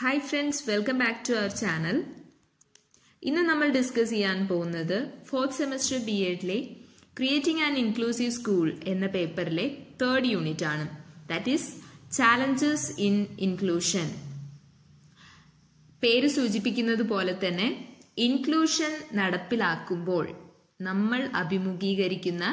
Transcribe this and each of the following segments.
Hi friends welcome back to our channel ഇന്ന് നമ്മൾ discuss ചെയ്യാൻ പോകുന്നത് ഫോർത്ത് സെമസ്റ്റർ ബി എഡിലെ ക്രിയേറ്റിംഗ് ആൻഡ് ഇൻക്ലൂസീവ് സ്കൂൾ എന്ന പേപ്പറിലെ തേർഡ് യൂണിറ്റ് ആണ് that is challenges in inclusion പേര് സൂചിപ്പിക്കുന്നത് പോലെ തന്നെ ഇൻക്ലൂഷൻ നടപ്പിലാക്കുമ്പോൾ നമ്മൾ അഭിമുഖീകരിക്കുന്ന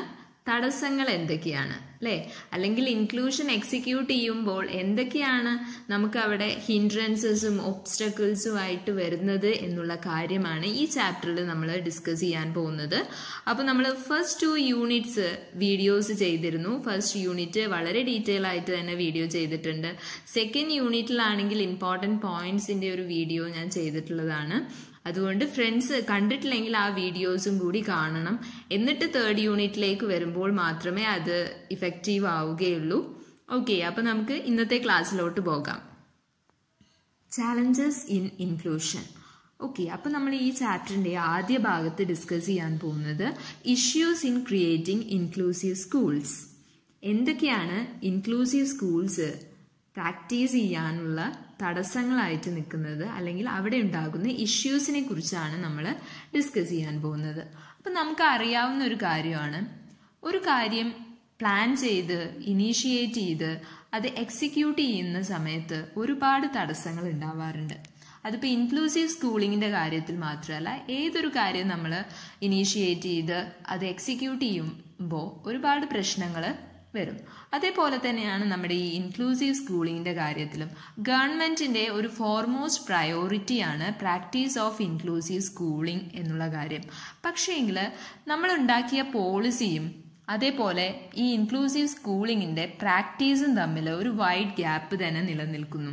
തടസ്സങ്ങൾ എന്തൊക്കെയാണ് അല്ലേ അല്ലെങ്കിൽ ഇൻക്ലൂഷൻ എക്സിക്യൂട്ട് ചെയ്യുമ്പോൾ എന്തൊക്കെയാണ് നമുക്ക് അവിടെ ഹിൻഡ്രൻസസും ഒബ്സ്റ്റക്കിൾസും ആയിട്ട് വരുന്നത് എന്നുള്ള കാര്യമാണ് ഈ ചാപ്റ്ററിൽ നമ്മൾ ഡിസ്കസ് ചെയ്യാൻ പോകുന്നത് അപ്പോൾ നമ്മൾ ഫസ്റ്റ് ടു യൂണിറ്റ്സ് വീഡിയോസ് ചെയ്തിരുന്നു ഫസ്റ്റ് യൂണിറ്റ് വളരെ ഡീറ്റെയിൽ ആയിട്ട് തന്നെ വീഡിയോ ചെയ്തിട്ടുണ്ട് സെക്കൻഡ് യൂണിറ്റിലാണെങ്കിൽ ഇമ്പോർട്ടൻറ്റ് പോയിന്റ്സിൻ്റെ ഒരു വീഡിയോ ഞാൻ ചെയ്തിട്ടുള്ളതാണ് അതുകൊണ്ട് ഫ്രണ്ട്സ് കണ്ടിട്ടില്ലെങ്കിൽ ആ വീഡിയോസും കൂടി കാണണം എന്നിട്ട് തേർഡ് യൂണിറ്റിലേക്ക് വരുമ്പോൾ മാത്രമേ അത് ഇഫക്റ്റീവ് ആവുകയുള്ളൂ ഓക്കെ അപ്പോൾ നമുക്ക് ഇന്നത്തെ ക്ലാസ്സിലോട്ട് പോകാം ചാലഞ്ചസ് ഇൻ ഇൻക്ലൂഷൻ ഓക്കെ അപ്പോൾ നമ്മൾ ഈ ചാപ്റ്ററിൻ്റെ ആദ്യ ഭാഗത്ത് ഡിസ്കസ് ചെയ്യാൻ പോകുന്നത് issues in creating inclusive schools എന്തൊക്കെയാണ് ഇൻക്ലൂസീവ് സ്കൂൾസ് പ്രാക്ടീസ് ചെയ്യാനുള്ള തടസ്സങ്ങളായിട്ട് നിൽക്കുന്നത് അല്ലെങ്കിൽ അവിടെ ഉണ്ടാകുന്ന ഇഷ്യൂസിനെ കുറിച്ചാണ് നമ്മൾ ഡിസ്കസ് ചെയ്യാൻ പോകുന്നത് അപ്പം നമുക്ക് അറിയാവുന്ന ഒരു കാര്യമാണ് ഒരു കാര്യം പ്ലാൻ ചെയ്ത് ഇനീഷ്യേറ്റ് ചെയ്ത് അത് എക്സിക്യൂട്ട് ചെയ്യുന്ന സമയത്ത് ഒരുപാട് തടസ്സങ്ങൾ ഉണ്ടാവാറുണ്ട് അതിപ്പോൾ ഇൻക്ലൂസീവ് സ്കൂളിങ്ങിൻ്റെ കാര്യത്തിൽ മാത്രമല്ല ഏതൊരു കാര്യം നമ്മൾ ഇനീഷ്യേറ്റ് ചെയ്ത് അത് എക്സിക്യൂട്ട് ചെയ്യുമ്പോൾ ഒരുപാട് പ്രശ്നങ്ങൾ വരും അതേപോലെ തന്നെയാണ് നമ്മുടെ ഈ ഇൻക്ലൂസീവ് സ്കൂളിങ്ങിൻ്റെ കാര്യത്തിലും ഗവൺമെൻറ്റിൻ്റെ ഒരു ഫോർമോസ്റ്റ് പ്രയോറിറ്റിയാണ് പ്രാക്ടീസ് ഓഫ് ഇൻക്ലൂസീവ് സ്കൂളിംഗ് എന്നുള്ള കാര്യം പക്ഷേങ്കിൽ നമ്മളുണ്ടാക്കിയ പോളിസിയും അതേപോലെ ഈ ഇൻക്ലൂസീവ് സ്കൂളിങ്ങിൻ്റെ പ്രാക്ടീസും തമ്മിൽ ഒരു വൈഡ് ഗ്യാപ്പ് തന്നെ നിലനിൽക്കുന്നു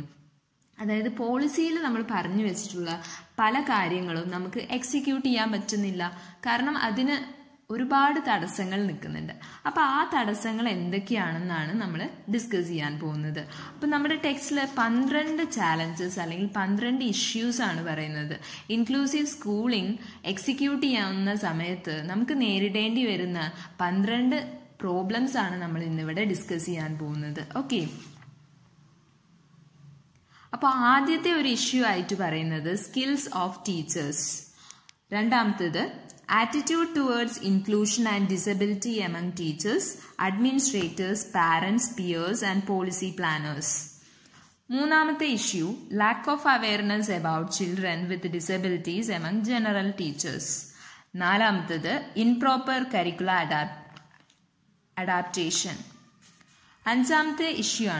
അതായത് പോളിസിയിൽ നമ്മൾ പറഞ്ഞു വെച്ചിട്ടുള്ള പല കാര്യങ്ങളും നമുക്ക് എക്സിക്യൂട്ട് ചെയ്യാൻ പറ്റുന്നില്ല കാരണം അതിന് ഒരുപാട് തടസ്സങ്ങൾ നിൽക്കുന്നുണ്ട് അപ്പോൾ ആ തടസ്സങ്ങൾ എന്തൊക്കെയാണെന്നാണ് നമ്മൾ ഡിസ്കസ് ചെയ്യാൻ പോകുന്നത് അപ്പോൾ നമ്മുടെ ടെക്സ്റ്റിൽ പന്ത്രണ്ട് ചാലഞ്ചസ് അല്ലെങ്കിൽ പന്ത്രണ്ട് ഇഷ്യൂസ് ആണ് പറയുന്നത് ഇൻക്ലൂസീവ് സ്കൂളിംഗ് എക്സിക്യൂട്ട് ചെയ്യാവുന്ന സമയത്ത് നമുക്ക് നേരിടേണ്ടി വരുന്ന പന്ത്രണ്ട് പ്രോബ്ലംസ് ആണ് നമ്മൾ ഇന്നിവിടെ ഡിസ്കസ് ചെയ്യാൻ പോകുന്നത് ഓക്കെ അപ്പോൾ ആദ്യത്തെ ഒരു ഇഷ്യൂ ആയിട്ട് പറയുന്നത് സ്കിൽസ് ഓഫ് ടീച്ചേഴ്സ് രണ്ടാമത്തേത് attitude towards inclusion and disability among teachers, administrators, parents, peers and policy planners. Moonamate issue, lack of awareness about children with disabilities among general teachers. Nalamthada, improper curricula adap adaptation. Anjamte issue,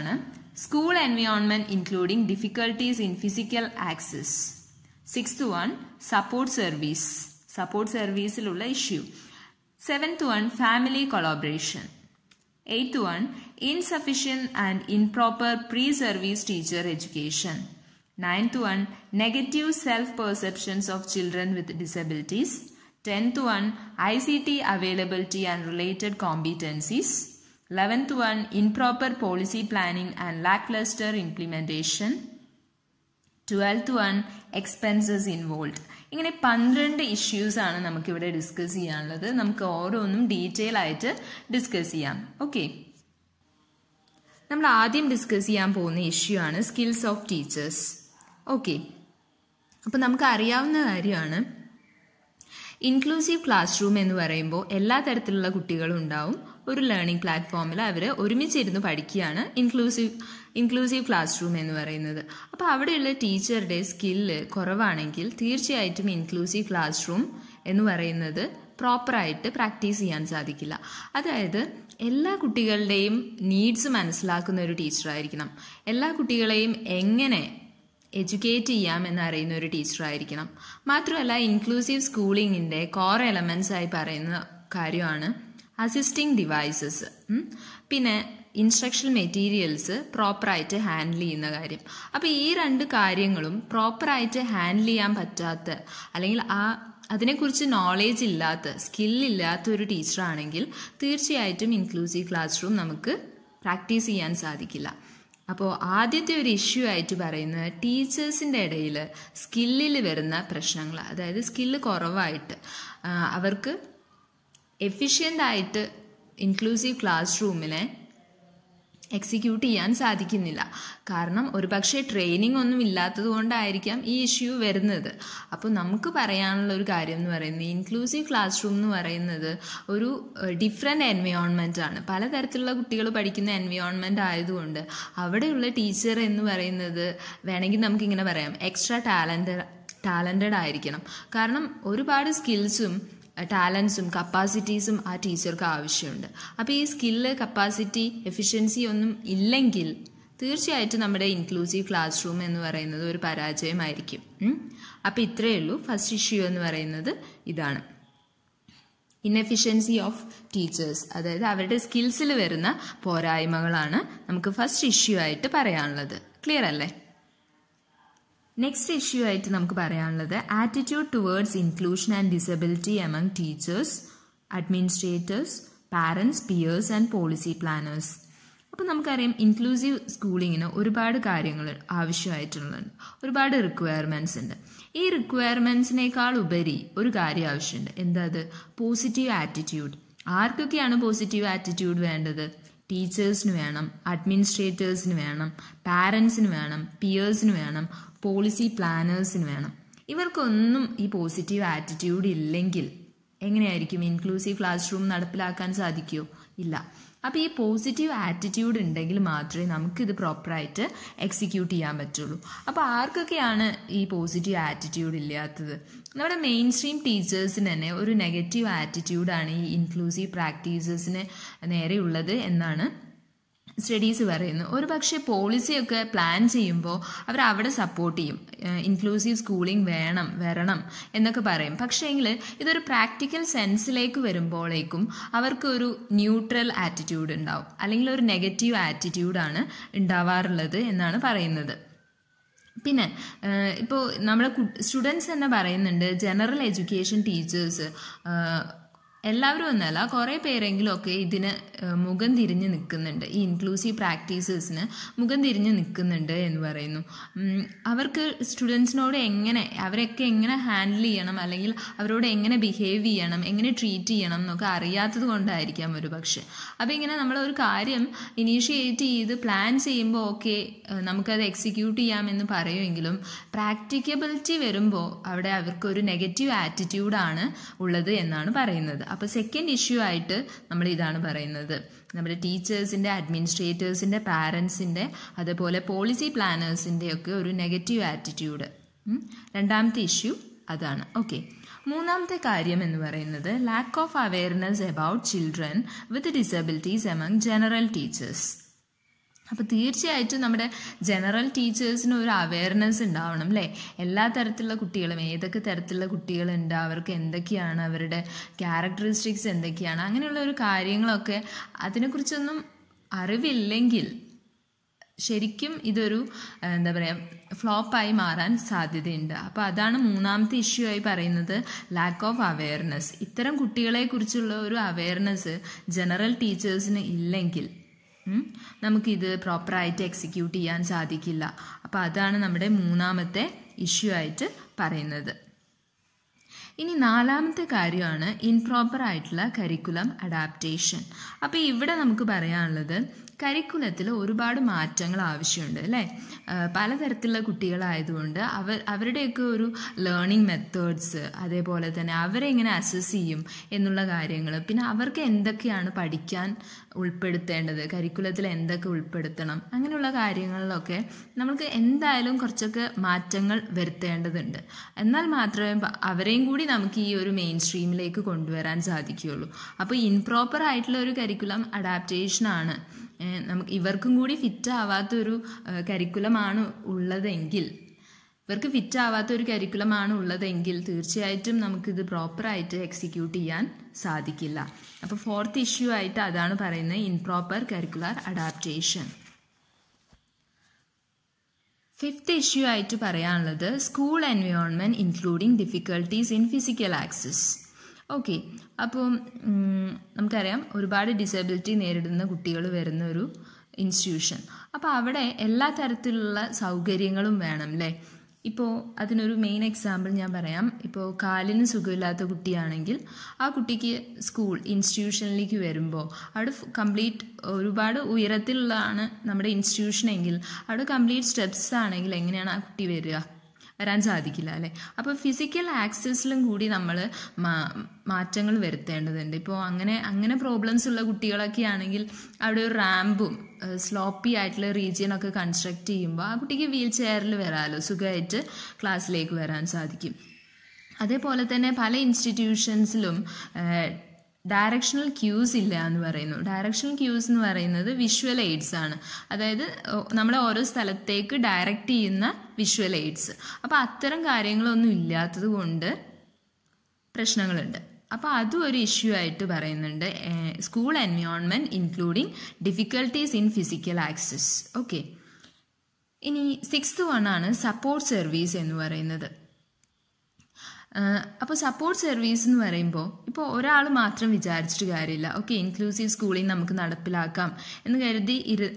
school environment including difficulties in physical access. Sixth one, support service support service ലുള്ള issue. Seventh one, family collaboration. Eighth one, insufficient and improper pre-service teacher education. Ninth one, negative self-perceptions of children with disabilities. Tenth one, ICT availability and related competencies. Eleventh one, improper policy planning and lackluster implementation. Twelfth one expenses involve ഇങ്ങനെ പന്ത്രണ്ട് issues ആണ് നമുക്കിവിടെ discuss ചെയ്യാനുള്ളത് നമുക്ക് ഓരോന്നും detail ആയിട്ട് discuss ചെയ്യാം okay നമ്മൾ ആദ്യം ഡിസ്കസ് ചെയ്യാൻ പോകുന്ന ഇഷ്യൂ ആണ് സ്കിൽസ് ഓഫ് ടീച്ചേഴ്സ് ഓക്കെ അപ്പോൾ നമുക്ക് അറിയാവുന്ന കാര്യമാണ് ഇൻക്ലൂസീവ് ക്ലാസ് റൂം എന്ന് പറയുമ്പോൾ എല്ലാ തരത്തിലുള്ള കുട്ടികളും ഉണ്ടാവും ഒരു ലേണിംഗ് പ്ലാറ്റ്ഫോമിൽ അവർ ഒരുമിച്ചിരുന്ന് പഠിക്കുകയാണ് ഇൻക്ലൂസീവ് ഇൻക്ലൂസീവ് ക്ലാസ് റൂം എന്ന് പറയുന്നത് അപ്പോൾ അവിടെയുള്ള ടീച്ചറുടെ സ്കില്ല് കുറവാണെങ്കിൽ തീർച്ചയായിട്ടും ഇൻക്ലൂസീവ് ക്ലാസ് റൂം എന്ന് പറയുന്നത് പ്രോപ്പറായിട്ട് പ്രാക്ടീസ് ചെയ്യാൻ സാധിക്കില്ല അതായത് എല്ലാ കുട്ടികളുടെയും നീഡ്സ് മനസ്സിലാക്കുന്ന ഒരു ടീച്ചറായിരിക്കണം എല്ലാ കുട്ടികളെയും എങ്ങനെ എഡ്യൂക്കേറ്റ് ചെയ്യാം എന്നറിയുന്ന ഒരു ടീച്ചറായിരിക്കണം മാത്രമല്ല ഇൻക്ലൂസീവ് സ്കൂളിങ്ങിൻ്റെ കോർ എലമെൻസ് ആയി പറയുന്ന കാര്യമാണ് അസിസ്റ്റിംഗ് ഡിവൈസസ് പിന്നെ ഇൻസ്ട്രക്ഷൻ മെറ്റീരിയൽസ് പ്രോപ്പറായിട്ട് ഹാൻഡിൽ ചെയ്യുന്ന കാര്യം അപ്പോൾ ഈ രണ്ട് കാര്യങ്ങളും പ്രോപ്പറായിട്ട് ഹാൻഡിൽ ചെയ്യാൻ പറ്റാത്ത അല്ലെങ്കിൽ ആ അതിനെക്കുറിച്ച് നോളേജ് ഇല്ലാത്ത സ്കില്ലില്ലാത്ത ഒരു ടീച്ചറാണെങ്കിൽ തീർച്ചയായിട്ടും ഇൻക്ലൂസീവ് ക്ലാസ് റൂം നമുക്ക് പ്രാക്ടീസ് ചെയ്യാൻ സാധിക്കില്ല അപ്പോൾ ആദ്യത്തെ ഒരു ഇഷ്യൂ ആയിട്ട് പറയുന്നത് ടീച്ചേഴ്സിൻ്റെ ഇടയിൽ സ്കില്ലിൽ വരുന്ന പ്രശ്നങ്ങൾ അതായത് സ്കില്ല് കുറവായിട്ട് അവർക്ക് എഫിഷ്യൻ്റായിട്ട് ഇൻക്ലൂസീവ് ക്ലാസ് റൂമിനെ എക്സിക്യൂട്ട് ചെയ്യാൻ സാധിക്കുന്നില്ല കാരണം ഒരു പക്ഷേ ട്രെയിനിങ് ഒന്നും ഇല്ലാത്തത് കൊണ്ടായിരിക്കാം ഈ ഇഷ്യൂ വരുന്നത് അപ്പോൾ നമുക്ക് പറയാനുള്ള ഒരു കാര്യം എന്ന് പറയുന്നത് ഇൻക്ലൂസീവ് ക്ലാസ് റൂം എന്ന് പറയുന്നത് ഒരു ഡിഫറെൻറ്റ് എൻവയോൺമെൻ്റ് ആണ് പലതരത്തിലുള്ള കുട്ടികൾ പഠിക്കുന്ന എൻവയോൺമെൻ്റ് ആയതുകൊണ്ട് അവിടെയുള്ള ടീച്ചർ എന്ന് പറയുന്നത് വേണമെങ്കിൽ നമുക്കിങ്ങനെ പറയാം എക്സ്ട്രാ ടാലൻറ്റഡ് ടാലൻറ്റഡ് ആയിരിക്കണം കാരണം ഒരുപാട് സ്കിൽസും ടാലൻസും കപ്പാസിറ്റീസും ആ ടീച്ചർക്ക് ആവശ്യമുണ്ട് അപ്പോൾ ഈ സ്കില്ല് കപ്പാസിറ്റി എഫിഷ്യൻസി ഒന്നും ഇല്ലെങ്കിൽ തീർച്ചയായിട്ടും നമ്മുടെ ഇൻക്ലൂസീവ് ക്ലാസ് റൂം എന്ന് പറയുന്നത് ഒരു പരാജയമായിരിക്കും അപ്പോൾ ഇത്രയേ ഉള്ളൂ ഫസ്റ്റ് ഇഷ്യൂ എന്ന് പറയുന്നത് ഇതാണ് ഇൻഎഫിഷ്യൻസി ഓഫ് ടീച്ചേഴ്സ് അതായത് അവരുടെ സ്കിൽസിൽ വരുന്ന പോരായ്മകളാണ് നമുക്ക് ഫസ്റ്റ് ഇഷ്യൂ ആയിട്ട് പറയാനുള്ളത് ക്ലിയർ അല്ലേ നെക്സ്റ്റ് ഇഷ്യൂ ആയിട്ട് നമുക്ക് പറയാനുള്ളത് attitude towards inclusion and disability among teachers administrators parents peers and policy planners അപ്പോൾ നമുക്കറിയാം ഇൻക്ലൂസീവ് സ്കൂളിങ്ങിന് ഒരുപാട് കാര്യങ്ങൾ ആവശ്യമായിട്ടുള്ളത് ഒരുപാട് റിക്വയർമെൻറ്റ്സ് ഉണ്ട് ഈ റിക്വയർമെൻറ്റ്സിനേക്കാൾ ഉപരി ഒരു കാര്യം ആവശ്യമുണ്ട് എന്താ അത് പോസിറ്റീവ് ആറ്റിറ്റ്യൂഡ് ആർക്കൊക്കെയാണ് പോസിറ്റീവ് ആറ്റിറ്റ്യൂഡ് വേണ്ടത് ടീച്ചേഴ്സിന് വേണം അഡ്മിനിസ്ട്രേറ്റേഴ്സിന് വേണം പാരൻസിന് വേണം പിയേഴ്സിന് വേണം പോളിസി പ്ലാനേഴ്സിന് വേണം ഇവർക്കൊന്നും ഈ പോസിറ്റീവ് ആറ്റിറ്റ്യൂഡ് ഇല്ലെങ്കിൽ എങ്ങനെയായിരിക്കും ഇൻക്ലൂസീവ് ക്ലാസ് റൂം നടപ്പിലാക്കാൻ സാധിക്കുമോ ഇല്ല അപ്പോൾ ഈ പോസിറ്റീവ് ആറ്റിറ്റ്യൂഡ് ഉണ്ടെങ്കിൽ മാത്രമേ നമുക്കിത് പ്രോപ്പറായിട്ട് എക്സിക്യൂട്ട് ചെയ്യാൻ പറ്റുള്ളൂ അപ്പോൾ ആർക്കൊക്കെയാണ് ഈ പോസിറ്റീവ് ആറ്റിറ്റ്യൂഡ് ഇല്ലാത്തത് നമ്മുടെ മെയിൻ സ്ട്രീം ടീച്ചേഴ്സിന് തന്നെ ഒരു നെഗറ്റീവ് ആറ്റിറ്റ്യൂഡാണ് ഈ ഇൻക്ലൂസീവ് പ്രാക്ടീസസിന് നേരെയുള്ളത് എന്നാണ് സ്റ്റഡീസ് പറയുന്നു ഒരു പക്ഷേ പോളിസിയൊക്കെ പ്ലാൻ ചെയ്യുമ്പോൾ അവർ അവിടെ സപ്പോർട്ട് ചെയ്യും ഇൻക്ലൂസീവ് സ്കൂളിംഗ് വേണം വരണം എന്നൊക്കെ പറയും പക്ഷേങ്കിൽ ഇതൊരു പ്രാക്ടിക്കൽ സെൻസിലേക്ക് വരുമ്പോഴേക്കും അവർക്ക് ഒരു ന്യൂട്രൽ ആറ്റിറ്റ്യൂഡ് ഉണ്ടാവും അല്ലെങ്കിൽ ഒരു നെഗറ്റീവ് ആറ്റിറ്റ്യൂഡാണ് ഉണ്ടാവാറുള്ളത് എന്നാണ് പറയുന്നത് പിന്നെ ഇപ്പോൾ നമ്മൾ സ്റ്റുഡൻസ് തന്നെ പറയുന്നുണ്ട് ജനറൽ എഡ്യൂക്കേഷൻ ടീച്ചേഴ്സ് എല്ലാവരും എന്നല്ല കുറേ പേരെങ്കിലുമൊക്കെ ഇതിന് മുഖം തിരിഞ്ഞ് നിൽക്കുന്നുണ്ട് ഈ ഇൻക്ലൂസീവ് പ്രാക്ടീസസിന് മുഖം തിരിഞ്ഞ് നിൽക്കുന്നുണ്ട് എന്ന് പറയുന്നു അവർക്ക് സ്റ്റുഡൻസിനോട് എങ്ങനെ അവരൊക്കെ എങ്ങനെ ഹാൻഡിൽ ചെയ്യണം അല്ലെങ്കിൽ അവരോട് എങ്ങനെ ബിഹേവ് ചെയ്യണം എങ്ങനെ ട്രീറ്റ് ചെയ്യണം എന്നൊക്കെ അറിയാത്തത് കൊണ്ടായിരിക്കാം ഒരു പക്ഷേ അപ്പോൾ ഇങ്ങനെ നമ്മൾ ഒരു കാര്യം ഇനീഷ്യേറ്റ് ചെയ്ത് പ്ലാൻ ചെയ്യുമ്പോൾ ഓക്കെ നമുക്കത് എക്സിക്യൂട്ട് ചെയ്യാമെന്ന് പറയുമെങ്കിലും പ്രാക്ടിക്കബിലിറ്റി വരുമ്പോൾ അവിടെ അവർക്കൊരു നെഗറ്റീവ് ആറ്റിറ്റ്യൂഡാണ് ഉള്ളത് എന്നാണ് പറയുന്നത് അപ്പോൾ സെക്കൻഡ് ഇഷ്യൂ ആയിട്ട് നമ്മൾ ഇതാണ് പറയുന്നത് നമ്മുടെ ടീച്ചേഴ്സിൻ്റെ അഡ്മിനിസ്ട്രേറ്റേഴ്സിൻ്റെ പാരൻസിൻ്റെ അതുപോലെ പോളിസി പ്ലാനേഴ്സിൻ്റെ ഒക്കെ ഒരു നെഗറ്റീവ് ആറ്റിറ്റ്യൂഡ് രണ്ടാമത്തെ ഇഷ്യൂ അതാണ് ഓക്കെ മൂന്നാമത്തെ കാര്യം എന്ന് പറയുന്നത് lack of awareness about children with disabilities among general teachers അപ്പോൾ തീർച്ചയായിട്ടും നമ്മുടെ ജനറൽ ടീച്ചേഴ്സിന് ഒരു അവയർനെസ് ഉണ്ടാവണം അല്ലേ എല്ലാ തരത്തിലുള്ള കുട്ടികളും ഏതൊക്കെ തരത്തിലുള്ള കുട്ടികളുണ്ട് അവർക്ക് എന്തൊക്കെയാണ് അവരുടെ ക്യാരക്ടറിസ്റ്റിക്സ് എന്തൊക്കെയാണ് അങ്ങനെയുള്ള ഒരു കാര്യങ്ങളൊക്കെ അതിനെക്കുറിച്ചൊന്നും അറിവില്ലെങ്കിൽ ശരിക്കും ഇതൊരു എന്താ പറയുക ഫ്ലോപ്പായി മാറാൻ സാധ്യതയുണ്ട് അപ്പോൾ അതാണ് മൂന്നാമത്തെ ഇഷ്യൂ ആയി പറയുന്നത് ലാക്ക് ഓഫ് അവയർനെസ് ഇത്തരം കുട്ടികളെക്കുറിച്ചുള്ള ഒരു അവയർനെസ് ജനറൽ ടീച്ചേഴ്സിന് ഇല്ലെങ്കിൽ നമുക്കിത് പ്രോപ്പറായിട്ട് എക്സിക്യൂട്ട് ചെയ്യാൻ സാധിക്കില്ല അപ്പോൾ അതാണ് നമ്മുടെ മൂന്നാമത്തെ ഇഷ്യൂ ആയിട്ട് പറയുന്നത് ഇനി നാലാമത്തെ കാര്യമാണ് ഇൻപ്രോപ്പർ ആയിട്ടുള്ള കരിക്കുലം അഡാപ്റ്റേഷൻ അപ്പോൾ ഇവിടെ നമുക്ക് പറയാനുള്ളത് കരിക്കുലത്തിൽ ഒരുപാട് മാറ്റങ്ങൾ ആവശ്യമുണ്ട് അല്ലേ പലതരത്തിലുള്ള കുട്ടികളായതുകൊണ്ട് അവർ അവരുടെയൊക്കെ ഒരു ലേണിംഗ് മെത്തേഡ്സ് അതേപോലെ തന്നെ അവരെ എങ്ങനെ അസസ് ചെയ്യും എന്നുള്ള കാര്യങ്ങൾ പിന്നെ അവർക്ക് എന്തൊക്കെയാണ് പഠിക്കാൻ ഉൾപ്പെടുത്തേണ്ടത് കരിക്കുലത്തിൽ എന്തൊക്കെ ഉൾപ്പെടുത്തണം അങ്ങനെയുള്ള കാര്യങ്ങളിലൊക്കെ നമ്മൾക്ക് എന്തായാലും കുറച്ചൊക്കെ മാറ്റങ്ങൾ വരുത്തേണ്ടതുണ്ട് എന്നാൽ മാത്രമേ അവരെയും കൂടി നമുക്ക് ഈ ഒരു മെയിൻ സ്ട്രീമിലേക്ക് കൊണ്ടുവരാൻ സാധിക്കുകയുള്ളൂ അപ്പോൾ ഇൻപ്രോപ്പർ ആയിട്ടുള്ള ഒരു കരിക്കുലം അഡാപ്റ്റേഷനാണ് നമുക്ക് ഇവർക്കും കൂടി ഫിറ്റ് ആവാത്തൊരു കരിക്കുലമാണ് ഉള്ളതെങ്കിൽ ഇവർക്ക് ഫിറ്റ് ആവാത്ത ഒരു കരിക്കുലമാണ് ഉള്ളതെങ്കിൽ തീർച്ചയായിട്ടും നമുക്കിത് പ്രോപ്പറായിട്ട് എക്സിക്യൂട്ട് ചെയ്യാൻ സാധിക്കില്ല അപ്പോൾ ഫോർത്ത് ഇഷ്യൂ ആയിട്ട് അതാണ് പറയുന്നത് improper curricular adaptation fifth issue ആയിട്ട് പറയാനുള്ളത് school environment including difficulties in physical access okay അപ്പോൾ നമുക്കറിയാം ഒരുപാട് ഡിസബിലിറ്റി നേരിടുന്ന കുട്ടികൾ വരുന്ന ഒരു ഇൻസ്റ്റിറ്റ്യൂഷൻ അപ്പോൾ അവിടെ എല്ലാ തരത്തിലുള്ള സൗകര്യങ്ങളും വേണം അല്ലേ ഇപ്പോൾ അതിനൊരു മെയിൻ എക്സാമ്പിൾ ഞാൻ പറയാം ഇപ്പോൾ കാലിന് സുഖമില്ലാത്ത കുട്ടിയാണെങ്കിൽ ആ കുട്ടിക്ക് സ്കൂൾ ഇൻസ്റ്റിറ്റ്യൂഷനിലേക്ക് വരുമ്പോൾ അവിടെ കംപ്ലീറ്റ് ഒരുപാട് ഉയരത്തിലുള്ളതാണ് നമ്മുടെ ഇൻസ്റ്റിറ്റ്യൂഷനെങ്കിൽ അവിടെ കംപ്ലീറ്റ് സ്റ്റെപ്സ് ആണെങ്കിൽ എങ്ങനെയാണ് ആ കുട്ടി വരിക വരാൻ സാധിക്കില്ല അല്ലേ അപ്പോൾ ഫിസിക്കൽ ആക്സസിലും കൂടി നമ്മൾ മാറ്റങ്ങൾ വരുത്തേണ്ടതുണ്ട് ഇപ്പോൾ അങ്ങനെ അങ്ങനെ പ്രോബ്ലംസ് ഉള്ള കുട്ടികളൊക്കെ ആണെങ്കിൽ അവിടെ ഒരു റാമ്പും സ്ലോപ്പി ആയിട്ടുള്ള റീജിയൻ ഒക്കെ കൺസ്ട്രക്ട് ചെയ്യുമ്പോൾ ആ കുട്ടിക്ക് വീൽ ചെയറിൽ വരാമല്ലോ സുഖമായിട്ട് ക്ലാസ്സിലേക്ക് വരാൻ സാധിക്കും അതേപോലെ തന്നെ പല ഇൻസ്റ്റിറ്റ്യൂഷൻസിലും ഡയറക്ഷണൽ ക്യൂസ് ഇല്ല എന്ന് പറയുന്നു ഡയറക്ഷണൽ ക്യൂസ് എന്ന് പറയുന്നത് വിഷ്വൽ എയ്ഡ്സ് ആണ് അതായത് നമ്മളെ ഓരോ സ്ഥലത്തേക്ക് ഡയറക്റ്റ് ചെയ്യുന്ന വിഷ്വൽ എയ്ഡ്സ് അപ്പോൾ അത്തരം കാര്യങ്ങളൊന്നും ഇല്ലാത്തത് കൊണ്ട് പ്രശ്നങ്ങളുണ്ട് അപ്പോൾ അതും ഒരു ഇഷ്യൂ ആയിട്ട് പറയുന്നുണ്ട് school environment including difficulties in physical access okay ഇനി സിക്സ് വൺ ആണ് സപ്പോർട്ട് സർവീസ് എന്ന് പറയുന്നത് അപ്പോൾ സപ്പോർട്ട് സർവീസ് എന്ന് പറയുമ്പോൾ ഇപ്പോൾ ഒരാൾ മാത്രം വിചാരിച്ചിട്ട് കാര്യമില്ല ഓക്കെ ഇൻക്ലൂസീവ് സ്കൂളിൽ നമുക്ക് നടപ്പിലാക്കാം എന്ന് കരുതി ഇരു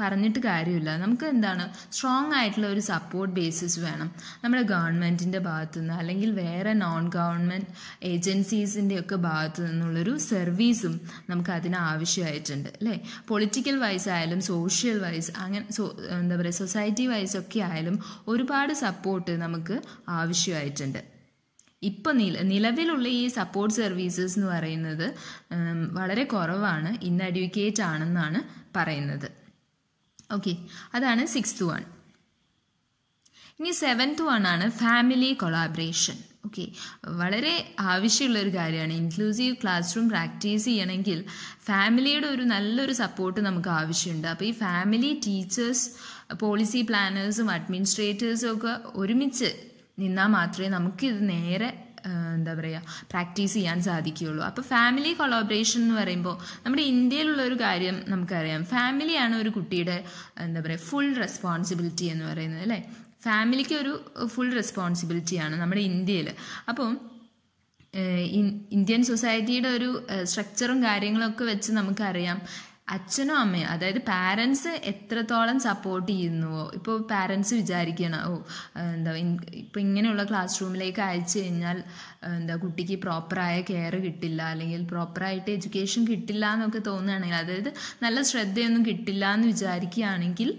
പറഞ്ഞിട്ട് കാര്യമില്ല നമുക്ക് എന്താണ് സ്ട്രോങ് ആയിട്ടുള്ള ഒരു സപ്പോർട്ട് ബേസിസ് വേണം നമ്മുടെ ഗവൺമെൻറ്റിൻ്റെ ഭാഗത്തു നിന്ന് അല്ലെങ്കിൽ വേറെ നോൺ ഗവൺമെൻറ് ഏജൻസീസിൻ്റെ ഒക്കെ ഭാഗത്തു നിന്നുള്ളൊരു സർവീസും നമുക്ക് അതിന് ആവശ്യമായിട്ടുണ്ട് അല്ലേ പൊളിറ്റിക്കൽ വൈസ് ആയാലും സോഷ്യൽ വൈസ് അങ്ങനെ എന്താ പറയുക സൊസൈറ്റി വൈസ് ഒക്കെ ആയാലും ഒരുപാട് സപ്പോർട്ട് നമുക്ക് ആവശ്യമായിട്ടുണ്ട് ഇപ്പോൾ നില നിലവിലുള്ള ഈ സപ്പോർട്ട് സർവീസസ് എന്ന് പറയുന്നത് വളരെ കുറവാണ് അഡ്വക്കേറ്റ് ആണെന്നാണ് പറയുന്നത് ഓക്കെ അതാണ് സിക്സ് വൺ ഇനി സെവൻത് വൺ ആണ് ഫാമിലി കൊളാബറേഷൻ ഓക്കെ വളരെ ആവശ്യമുള്ള ഒരു കാര്യമാണ് ഇൻക്ലൂസീവ് ക്ലാസ് റൂം പ്രാക്ടീസ് ചെയ്യണമെങ്കിൽ ഫാമിലിയുടെ ഒരു നല്ലൊരു സപ്പോർട്ട് നമുക്ക് ആവശ്യമുണ്ട് അപ്പോൾ ഈ ഫാമിലി ടീച്ചേഴ്സ് പോളിസി പ്ലാനേഴ്സും അഡ്മിനിസ്ട്രേറ്റേഴ്സും ഒക്കെ ഒരുമിച്ച് നിന്നാൽ മാത്രമേ നമുക്കിത് നേരെ എന്താ പറയുക പ്രാക്ടീസ് ചെയ്യാൻ സാധിക്കുകയുള്ളൂ അപ്പോൾ ഫാമിലി കൊളാബറേഷൻ എന്ന് പറയുമ്പോൾ നമ്മുടെ ഇന്ത്യയിലുള്ള ഒരു കാര്യം നമുക്കറിയാം ഫാമിലിയാണ് ഒരു കുട്ടിയുടെ എന്താ പറയുക ഫുൾ റെസ്പോൺസിബിലിറ്റി എന്ന് പറയുന്നത് അല്ലേ ഫാമിലിക്ക് ഒരു ഫുൾ റെസ്പോൺസിബിലിറ്റിയാണ് നമ്മുടെ ഇന്ത്യയിൽ അപ്പം ഇന്ത്യൻ സൊസൈറ്റിയുടെ ഒരു സ്ട്രക്ചറും കാര്യങ്ങളൊക്കെ വെച്ച് നമുക്കറിയാം അച്ഛനോ അമ്മയോ അതായത് പാരൻസ് എത്രത്തോളം സപ്പോർട്ട് ചെയ്യുന്നുവോ ഇപ്പോൾ പാരൻസ് വിചാരിക്കണം ഓ എന്താ ഇപ്പം ഇങ്ങനെയുള്ള ക്ലാസ് റൂമിലേക്ക് അയച്ചു കഴിഞ്ഞാൽ എന്താ കുട്ടിക്ക് പ്രോപ്പറായ കെയർ കിട്ടില്ല അല്ലെങ്കിൽ പ്രോപ്പറായിട്ട് എഡ്യൂക്കേഷൻ കിട്ടില്ല എന്നൊക്കെ തോന്നുകയാണെങ്കിൽ അതായത് നല്ല ശ്രദ്ധയൊന്നും കിട്ടില്ല എന്ന് വിചാരിക്കുകയാണെങ്കിൽ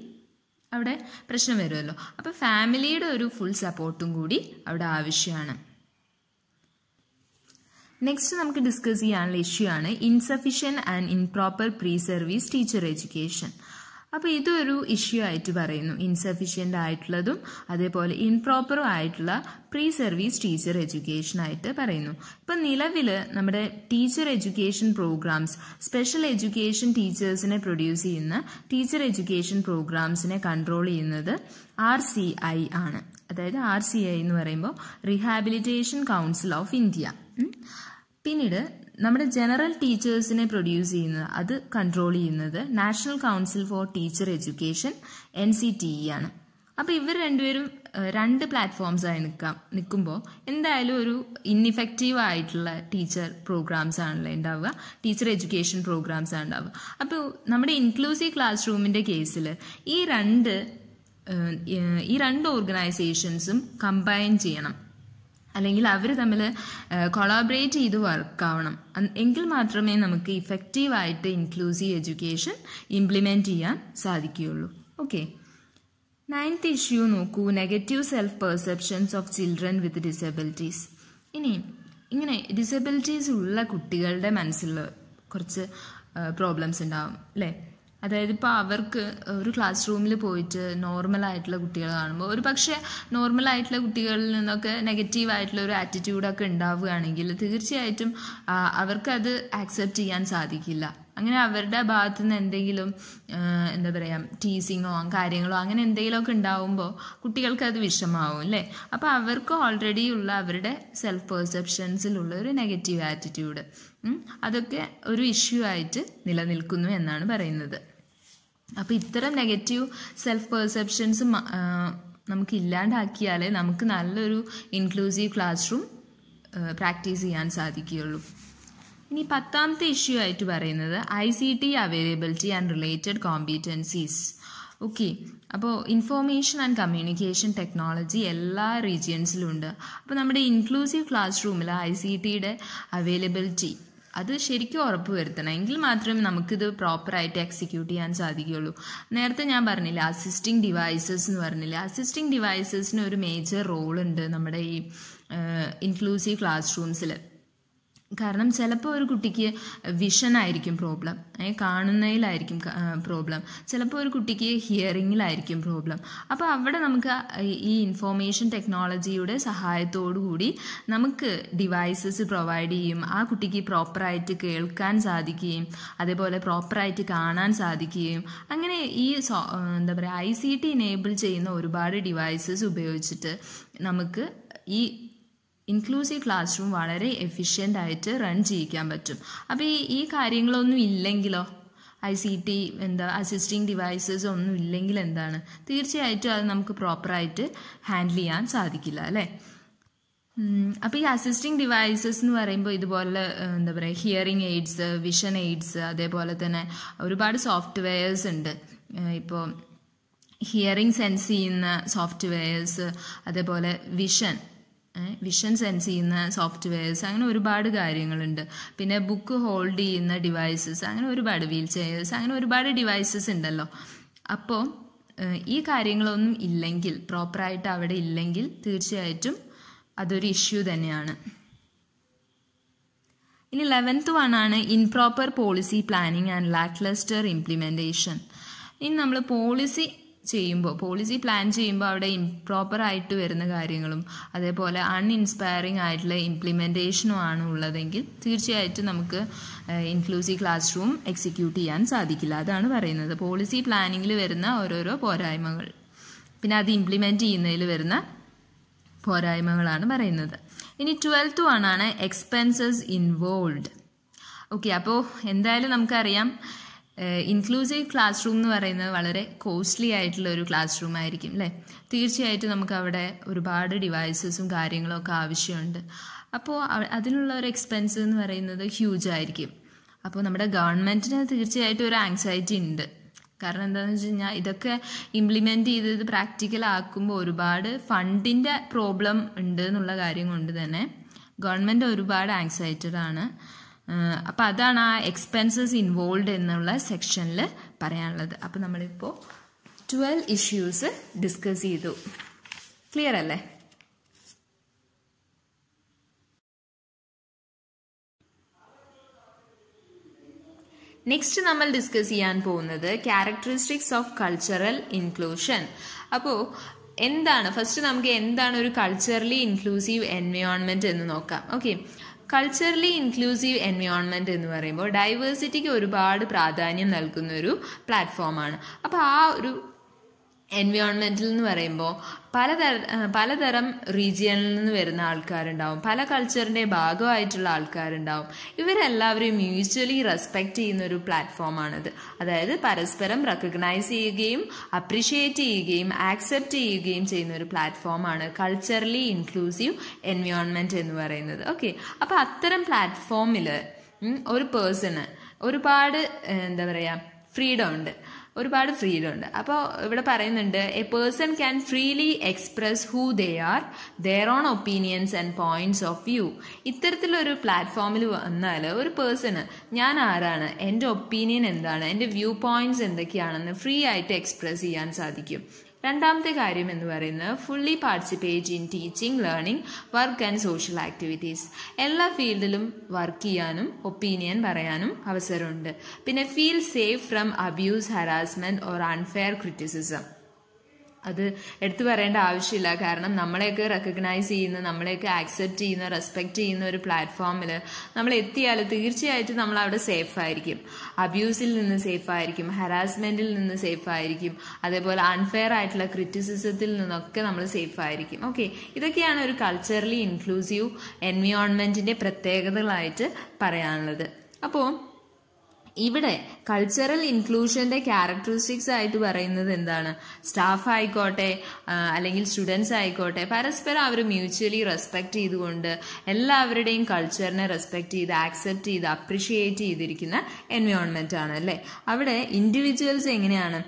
അവിടെ പ്രശ്നം വരുമല്ലോ അപ്പോൾ ഫാമിലിയുടെ ഒരു ഫുൾ സപ്പോർട്ടും കൂടി അവിടെ ആവശ്യമാണ് നെക്സ്റ്റ് നമുക്ക് ഡിസ്കസ് ചെയ്യാനുള്ള ഇഷ്യൂ ആണ് insufficient and improper pre service teacher education അപ്പോൾ ഇതൊരു ഇഷ്യൂ ആയിട്ട് പറയുന്നു ഇൻസഫിഷ്യൻ്റ് ആയിട്ടുള്ളതും അതേപോലെ ഇൻപ്രോപ്പറും ആയിട്ടുള്ള പ്രീ സർവീസ് ടീച്ചർ എഡ്യൂക്കേഷൻ ആയിട്ട് പറയുന്നു ഇപ്പം നിലവിൽ നമ്മുടെ teacher education programs special education ടീച്ചേഴ്സിനെ പ്രൊഡ്യൂസ് ചെയ്യുന്ന ടീച്ചർ എഡ്യൂക്കേഷൻ പ്രോഗ്രാംസിനെ കൺട്രോൾ ചെയ്യുന്നത് ആർ സി ഐ ആണ് അതായത് ആർ സി ഐ എന്ന് പറയുമ്പോൾ റീഹാബിലിറ്റേഷൻ കൗൺസിൽ ഓഫ് ഇന്ത്യ പിന്നീട് നമ്മുടെ ജനറൽ ടീച്ചേഴ്സിനെ പ്രൊഡ്യൂസ് ചെയ്യുന്നത് അത് കൺട്രോൾ ചെയ്യുന്നത് national council for teacher education N C T E ആണ് അപ്പോൾ ഇവർ രണ്ടുപേരും രണ്ട് പ്ലാറ്റ്ഫോംസ് ആയി നിൽക്കാം നിൽക്കുമ്പോൾ എന്തായാലും ഒരു ഇൻഇഫക്റ്റീവ് ആയിട്ടുള്ള ടീച്ചർ പ്രോഗ്രാംസ് ആണല്ലോ ഉണ്ടാവുക ടീച്ചർ എഡ്യൂക്കേഷൻ പ്രോഗ്രാംസ് ആണ് ഉണ്ടാവുക അപ്പോൾ നമ്മുടെ ഇൻക്ലൂസീവ് ക്ലാസ് റൂമിൻ്റെ കേസിൽ ഈ രണ്ട് ഈ രണ്ട് ഓർഗനൈസേഷൻസും കമ്പൈൻ ചെയ്യണം അല്ലെങ്കിൽ അവർ തമ്മിൽ കൊളാബറേറ്റ് ചെയ്ത് വർക്കാവണം എങ്കിൽ മാത്രമേ നമുക്ക് ഇഫക്റ്റീവായിട്ട് ഇൻക്ലൂസീവ് എഡ്യൂക്കേഷൻ ഇംപ്ലിമെൻറ്റ് ചെയ്യാൻ സാധിക്കുകയുള്ളൂ ഓക്കെ നയൻത്ത് ഇഷ്യൂ നോക്കൂ negative self perceptions of children with disabilities ഇനി ഇങ്ങനെ ഡിസബിലിറ്റീസ് ഉള്ള കുട്ടികളുടെ മനസ്സിൽ കുറച്ച് പ്രോബ്ലംസ് ഉണ്ടാവും അല്ലേ അതായത് ഇപ്പോൾ അവർക്ക് ഒരു ക്ലാസ് റൂമിൽ പോയിട്ട് നോർമലായിട്ടുള്ള കുട്ടികൾ കാണുമ്പോൾ ഒരു പക്ഷേ നോർമലായിട്ടുള്ള കുട്ടികളിൽ നിന്നൊക്കെ നെഗറ്റീവായിട്ടുള്ള ഒരു ആറ്റിറ്റ്യൂഡൊക്കെ ഉണ്ടാവുകയാണെങ്കിൽ തീർച്ചയായിട്ടും അവർക്കത് ആക്സെപ്റ്റ് ചെയ്യാൻ സാധിക്കില്ല അങ്ങനെ അവരുടെ ഭാഗത്തു നിന്ന് എന്തെങ്കിലും എന്താ പറയുക ടീസിങ്ങോ കാര്യങ്ങളോ അങ്ങനെ എന്തെങ്കിലുമൊക്കെ ഉണ്ടാവുമ്പോൾ കുട്ടികൾക്ക് അത് വിഷമാവും അല്ലേ അപ്പോൾ അവർക്ക് ഓൾറെഡി ഉള്ള അവരുടെ സെൽഫ് പെർസെപ്ഷൻസിലുള്ള ഒരു നെഗറ്റീവ് ആറ്റിറ്റ്യൂഡ് അതൊക്കെ ഒരു ഇഷ്യൂ ആയിട്ട് നിലനിൽക്കുന്നു എന്നാണ് പറയുന്നത് അപ്പോൾ ഇത്തരം നെഗറ്റീവ് സെൽഫ് പെർസെപ്ഷൻസ് നമുക്ക് ഇല്ലാണ്ടാക്കിയാലേ നമുക്ക് നല്ലൊരു ഇൻക്ലൂസീവ് ക്ലാസ് റൂം പ്രാക്ടീസ് ചെയ്യാൻ സാധിക്കുകയുള്ളൂ ഇനി പത്താമത്തെ ഇഷ്യൂ ആയിട്ട് പറയുന്നത് I C T availability and related competencies okay അപ്പോൾ ഇൻഫോർമേഷൻ ആൻഡ് കമ്മ്യൂണിക്കേഷൻ ടെക്നോളജി എല്ലാ റീജിയൻസിലും ഉണ്ട് അപ്പോൾ നമ്മുടെ ഇൻക്ലൂസീവ് ക്ലാസ് റൂമിൽ ഐ സി ടിയുടെ അവൈലബിലിറ്റി അത് ശരിക്കും ഉറപ്പ് വരുത്തണം എങ്കിൽ മാത്രമേ നമുക്കിത് പ്രോപ്പറായിട്ട് എക്സിക്യൂട്ട് ചെയ്യാൻ സാധിക്കുകയുള്ളൂ നേരത്തെ ഞാൻ പറഞ്ഞില്ല അസിസ്റ്റിംഗ് ഡിവൈസസ് എന്ന് പറഞ്ഞില്ല അസിസ്റ്റിംഗ് ഡിവൈസസിന് ഒരു മേജർ റോൾ ഉണ്ട് നമ്മുടെ ഈ ഇൻക്ലൂസീവ് ക്ലാസ് റൂംസിൽ കാരണം ചിലപ്പോൾ ഒരു കുട്ടിക്ക് വിഷനായിരിക്കും പ്രോബ്ലം കാണുന്നതിലായിരിക്കും പ്രോബ്ലം ചിലപ്പോൾ ഒരു കുട്ടിക്ക് ഹിയറിങ്ങിലായിരിക്കും പ്രോബ്ലം അപ്പോൾ അവിടെ നമുക്ക് ഈ ഇൻഫോർമേഷൻ ടെക്നോളജിയുടെ കൂടി നമുക്ക് ഡിവൈസസ് പ്രൊവൈഡ് ചെയ്യും ആ കുട്ടിക്ക് പ്രോപ്പറായിട്ട് കേൾക്കാൻ സാധിക്കുകയും അതേപോലെ പ്രോപ്പറായിട്ട് കാണാൻ സാധിക്കുകയും അങ്ങനെ ഈ എന്താ പറയുക ഐ സി ടി എനേബിൾ ചെയ്യുന്ന ഒരുപാട് ഡിവൈസസ് ഉപയോഗിച്ചിട്ട് നമുക്ക് ഈ ഇൻക്ലൂസീവ് ക്ലാസ് റൂം വളരെ എഫിഷ്യൻ്റ് ആയിട്ട് റൺ ചെയ്യിക്കാൻ പറ്റും അപ്പോൾ ഈ ഈ കാര്യങ്ങളൊന്നും ഇല്ലെങ്കിലോ ഐ സി ടി എന്താ അസിസ്റ്റിംഗ് ഡിവൈസസ് ഒന്നും ഇല്ലെങ്കിൽ എന്താണ് തീർച്ചയായിട്ടും അത് നമുക്ക് പ്രോപ്പറായിട്ട് ഹാൻഡിൽ ചെയ്യാൻ സാധിക്കില്ല അല്ലേ അപ്പോൾ ഈ അസിസ്റ്റിംഗ് ഡിവൈസസ് എന്ന് പറയുമ്പോൾ ഇതുപോലെ എന്താ പറയുക ഹിയറിംഗ് എയ്ഡ്സ് വിഷൻ എയ്ഡ്സ് അതേപോലെ തന്നെ ഒരുപാട് സോഫ്റ്റ്വെയർസ് ഉണ്ട് ഇപ്പോൾ ഹിയറിംഗ് സെൻസ് ചെയ്യുന്ന സോഫ്റ്റ്വെയർസ് അതേപോലെ വിഷൻ വിഷൻ സെൻസ് ചെയ്യുന്ന സോഫ്റ്റ്വെയർസ് അങ്ങനെ ഒരുപാട് കാര്യങ്ങളുണ്ട് പിന്നെ ബുക്ക് ഹോൾഡ് ചെയ്യുന്ന ഡിവൈസസ് അങ്ങനെ ഒരുപാട് വീൽ ചെയേഴ്സ് അങ്ങനെ ഒരുപാട് ഡിവൈസസ് ഉണ്ടല്ലോ അപ്പോൾ ഈ കാര്യങ്ങളൊന്നും ഇല്ലെങ്കിൽ പ്രോപ്പറായിട്ട് അവിടെ ഇല്ലെങ്കിൽ തീർച്ചയായിട്ടും അതൊരു ഇഷ്യൂ തന്നെയാണ് ഇനി ലെവൻത്ത് വൺ ആണ് improper policy planning and lackluster implementation ഇനി നമ്മൾ പോളിസി ചെയ്യുമ്പോൾ പോളിസി പ്ലാൻ ചെയ്യുമ്പോൾ അവിടെ ഇംപ്രോപ്പർ ആയിട്ട് വരുന്ന കാര്യങ്ങളും അതേപോലെ അൺഇൻസ്പയറിംഗ് ആയിട്ടുള്ള ഇംപ്ലിമെൻറ്റേഷനും ആണ് ഉള്ളതെങ്കിൽ തീർച്ചയായിട്ടും നമുക്ക് ഇൻക്ലൂസീവ് ക്ലാസ് റൂം എക്സിക്യൂട്ട് ചെയ്യാൻ സാധിക്കില്ല അതാണ് പറയുന്നത് പോളിസി പ്ലാനിങ്ങിൽ വരുന്ന ഓരോരോ പോരായ്മകൾ പിന്നെ അത് ഇംപ്ലിമെൻറ്റ് ചെയ്യുന്നതിൽ വരുന്ന പോരായ്മകളാണ് പറയുന്നത് ഇനി ട്വൽത്ത് വണ്ണാണ് ആണ് എക്സ്പെൻസസ് ഇൻവോൾവ് ഓക്കെ അപ്പോൾ എന്തായാലും നമുക്കറിയാം ഇൻക്ലൂസീവ് ക്ലാസ് റൂം എന്ന് പറയുന്നത് വളരെ കോസ്റ്റ്ലി ആയിട്ടുള്ള ഒരു ക്ലാസ് റൂം ആയിരിക്കും അല്ലേ തീർച്ചയായിട്ടും നമുക്ക് അവിടെ ഒരുപാട് ഡിവൈസസും കാര്യങ്ങളൊക്കെ ആവശ്യമുണ്ട് അപ്പോൾ അതിനുള്ള ഒരു എക്സ്പെൻസ് എന്ന് പറയുന്നത് ഹ്യൂജ് ആയിരിക്കും അപ്പോൾ നമ്മുടെ ഗവൺമെൻറ്റിന് തീർച്ചയായിട്ടും ഒരു ആങ്സൈറ്റി ഉണ്ട് കാരണം എന്താണെന്ന് വെച്ച് കഴിഞ്ഞാൽ ഇതൊക്കെ ഇംപ്ലിമെൻ്റ് ചെയ്തത് പ്രാക്ടിക്കൽ ആക്കുമ്പോൾ ഒരുപാട് ഫണ്ടിൻ്റെ പ്രോബ്ലം ഉണ്ട് എന്നുള്ള കാര്യം കൊണ്ട് തന്നെ ഗവൺമെൻറ് ഒരുപാട് ആങ്സൈറ്റഡ് ആണ് അപ്പോൾ അതാണ് ആ എക്സ്പെൻസസ് ഇൻവോൾവ് എന്നുള്ള സെക്ഷനിൽ പറയാനുള്ളത് അപ്പോൾ നമ്മളിപ്പോൾ ട്വൽവ് ഇഷ്യൂസ് ഡിസ്കസ് ചെയ്തു ക്ലിയർ അല്ലേ നെക്സ്റ്റ് നമ്മൾ ഡിസ്കസ് ചെയ്യാൻ പോകുന്നത് ക്യാരക്ടറിസ്റ്റിക്സ് ഓഫ് കൾച്ചറൽ ഇൻക്ലൂഷൻ അപ്പോൾ എന്താണ് ഫസ്റ്റ് നമുക്ക് എന്താണ് ഒരു കൾച്ചറലി ഇൻക്ലൂസീവ് എൻവയോൺമെൻറ്റ് എന്ന് നോക്കാം ഓക്കെ കൾച്ചറലി ഇൻക്ലൂസീവ് എൻവയോൺമെൻറ്റ് എന്ന് പറയുമ്പോൾ ഡൈവേഴ്സിറ്റിക്ക് ഒരുപാട് പ്രാധാന്യം നൽകുന്ന ഒരു പ്ലാറ്റ്ഫോമാണ് അപ്പോൾ ആ ഒരു എൻവയോൺമെൻറ്റിൽ എന്ന് പറയുമ്പോൾ പലതര പലതരം റീജിയനിൽ നിന്ന് വരുന്ന ആൾക്കാരുണ്ടാവും പല കൾച്ചറിൻ്റെ ഭാഗമായിട്ടുള്ള ആൾക്കാരുണ്ടാവും ഇവരെല്ലാവരെയും മ്യൂച്വലി റെസ്പെക്റ്റ് ചെയ്യുന്ന ഒരു പ്ലാറ്റ്ഫോമാണിത് അതായത് പരസ്പരം റെക്കഗ്നൈസ് ചെയ്യുകയും അപ്രിഷിയേറ്റ് ചെയ്യുകയും ആക്സെപ്റ്റ് ചെയ്യുകയും ചെയ്യുന്ന ഒരു പ്ലാറ്റ്ഫോമാണ് കൾച്ചറലി ഇൻക്ലൂസീവ് എൻവയോൺമെൻറ്റ് എന്ന് പറയുന്നത് ഓക്കെ അപ്പോൾ അത്തരം പ്ലാറ്റ്ഫോമിൽ ഒരു പേഴ്സണ് ഒരുപാട് എന്താ പറയുക ഫ്രീഡം ഉണ്ട് ഒരുപാട് ഫ്രീഡം ഉണ്ട് അപ്പോൾ ഇവിടെ പറയുന്നുണ്ട് a person can freely express who they are their own opinions and points of view ഇത്തരത്തിലൊരു പ്ലാറ്റ്ഫോമിൽ വന്നാൽ ഒരു പേഴ്സണ് ഞാൻ ആരാണ് എൻ്റെ ഒപ്പീനിയൻ എന്താണ് എൻ്റെ വ്യൂ പോയിന്റ്സ് എന്തൊക്കെയാണെന്ന് ഫ്രീ ആയിട്ട് എക്സ്പ്രസ് ചെയ്യാൻ സാധിക്കും രണ്ടാമത്തെ കാര്യം എന്ന് പറയുന്നത് fully participate in teaching learning work and social activities എല്ലാ ഫീൽഡിലും വർക്ക് ചെയ്യാനും ഒപ്പീനിയൻ പറയാനും അവസരമുണ്ട് പിന്നെ feel safe from abuse harassment or unfair criticism അത് എടുത്തു പറയേണ്ട ആവശ്യമില്ല കാരണം നമ്മളെയൊക്കെ റെക്കഗ്നൈസ് ചെയ്യുന്ന നമ്മളെയൊക്കെ ആക്സെപ്റ്റ് ചെയ്യുന്ന റെസ്പെക്ട് ചെയ്യുന്ന ഒരു പ്ലാറ്റ്ഫോമിൽ നമ്മൾ എത്തിയാൽ തീർച്ചയായിട്ടും നമ്മൾ അവിടെ സേഫ് ആയിരിക്കും അബ്യൂസിൽ നിന്ന് സേഫ് ആയിരിക്കും ഹരാസ്മെൻറ്റിൽ നിന്ന് സേഫ് ആയിരിക്കും അതേപോലെ അൺഫെയർ ആയിട്ടുള്ള ക്രിറ്റിസിസത്തിൽ നിന്നൊക്കെ നമ്മൾ സേഫ് ആയിരിക്കും ഓക്കെ ഇതൊക്കെയാണ് ഒരു കൾച്ചറലി ഇൻക്ലൂസീവ് എൻവിയോൺമെന്റിന്റെ പ്രത്യേകതകളായിട്ട് പറയാനുള്ളത് അപ്പോൾ ഇവിടെ കൾച്ചറൽ ഇൻക്ലൂഷൻ്റെ ക്യാരക്ടറിസ്റ്റിക്സ് ആയിട്ട് പറയുന്നത് എന്താണ് സ്റ്റാഫ് ആയിക്കോട്ടെ അല്ലെങ്കിൽ സ്റ്റുഡൻസ് ആയിക്കോട്ടെ പരസ്പരം അവർ മ്യൂച്വലി റെസ്പെക്ട് ചെയ്തുകൊണ്ട് എല്ലാവരുടെയും കൾച്ചറിനെ റെസ്പെക്ട് ചെയ്ത് ആക്സെപ്റ്റ് ചെയ്ത് അപ്രിഷിയേറ്റ് ചെയ്തിരിക്കുന്ന എൻവയോൺമെൻ്റ് ആണ് അല്ലേ അവിടെ ഇൻഡിവിജ്വൽസ് എങ്ങനെയാണ്